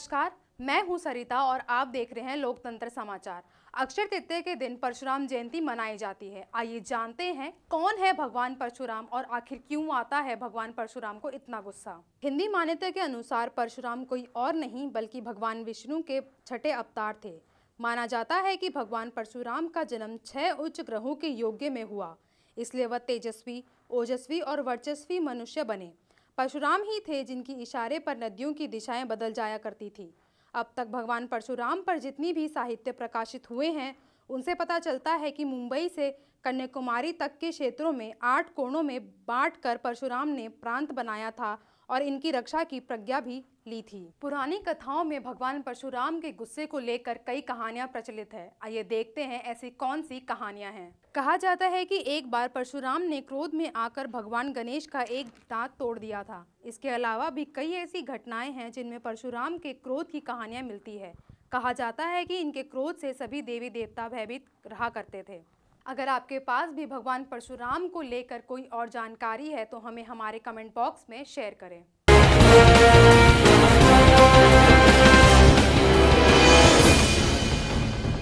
नमस्कार मैं हूं सरिता और आप देख रहे हैं लोकतंत्र समाचार अक्षर तृतीय के दिन परशुराम जयंती मनाई जाती है आइए जानते हैं कौन है भगवान परशुराम और आखिर क्यों आता है भगवान परशुराम को इतना गुस्सा हिंदी मान्यता के अनुसार परशुराम कोई और नहीं बल्कि भगवान विष्णु के छठे अवतार थे माना जाता है कि भगवान परशुराम का जन्म छह उच्च ग्रहों के योग्य में हुआ इसलिए वह तेजस्वी ओजस्वी और वर्चस्वी मनुष्य बने परशुराम ही थे जिनकी इशारे पर नदियों की दिशाएं बदल जाया करती थी अब तक भगवान परशुराम पर जितनी भी साहित्य प्रकाशित हुए हैं उनसे पता चलता है कि मुंबई से कन्याकुमारी तक के क्षेत्रों में आठ कोणों में बांटकर परशुराम ने प्रांत बनाया था और इनकी रक्षा की प्रज्ञा भी ली थी पुरानी कथाओं में भगवान परशुराम के गुस्से को लेकर कई कहानियां प्रचलित है आइए देखते हैं ऐसी कौन सी कहानियां हैं कहा जाता है कि एक बार परशुराम ने क्रोध में आकर भगवान गणेश का एक दांत तोड़ दिया था इसके अलावा भी कई ऐसी घटनाएं हैं जिनमें परशुराम के क्रोध की कहानियां मिलती है कहा जाता है कि इनके क्रोध से सभी देवी देवता भयभीत रहा करते थे अगर आपके पास भी भगवान परशुराम को लेकर कोई और जानकारी है तो हमें हमारे कमेंट बॉक्स में शेयर करें